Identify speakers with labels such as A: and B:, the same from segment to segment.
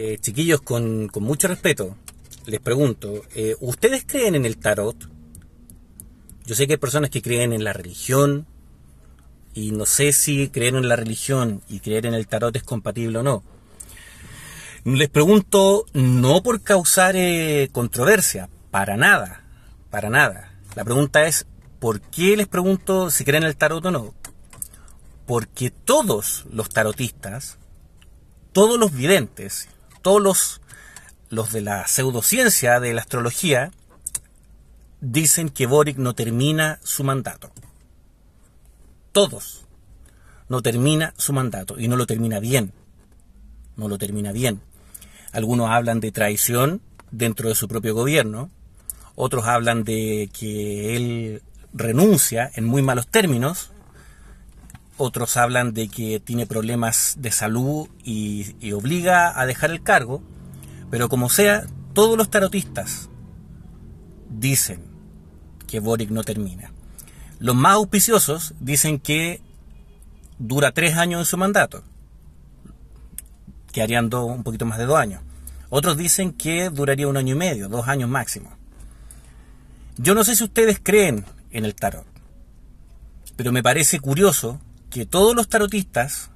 A: Eh, chiquillos, con, mucho respeto, les pregunto, eh, ¿ustedes creen en el tarot? Yo sé que hay personas que creen en la religión y no sé si creer en la religión y creer en el tarot es compatible o no. Les pregunto, no por causar eh, controversia, para nada, para nada. La pregunta es, ¿por qué les pregunto si creen en el tarot o no? Porque todos los tarotistas, todos los videntes, todos los, de la pseudociencia de la astrología dicen que Boric no termina su mandato. Todos. No termina su mandato y no lo termina bien. No lo termina bien. Algunos hablan de traición dentro de su propio gobierno. Otros hablan de que él renuncia en muy malos términos otros hablan de que tiene problemas de salud y, obliga a dejar el cargo, pero como sea, todos los tarotistas dicen que Boric no termina. Los más auspiciosos dicen que dura tres años en su mandato, que harían un poquito más de dos años. Otros dicen que duraría un año y medio, dos años máximo. Yo no sé si ustedes creen en el tarot, pero me parece curioso que todos los tarotistas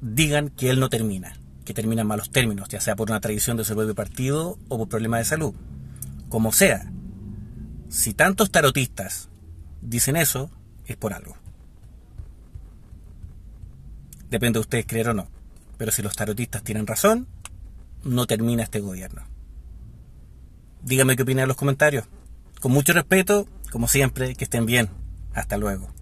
A: digan que él no termina, que termina en malos términos, ya sea por una traición de su propio partido o por problemas de salud. Como sea, si tantos tarotistas dicen eso, es por algo. Depende de ustedes creer o no. Pero si los tarotistas tienen razón, no termina este gobierno. Díganme qué opinan en los comentarios. Con mucho respeto, como siempre, que estén bien. Hasta luego.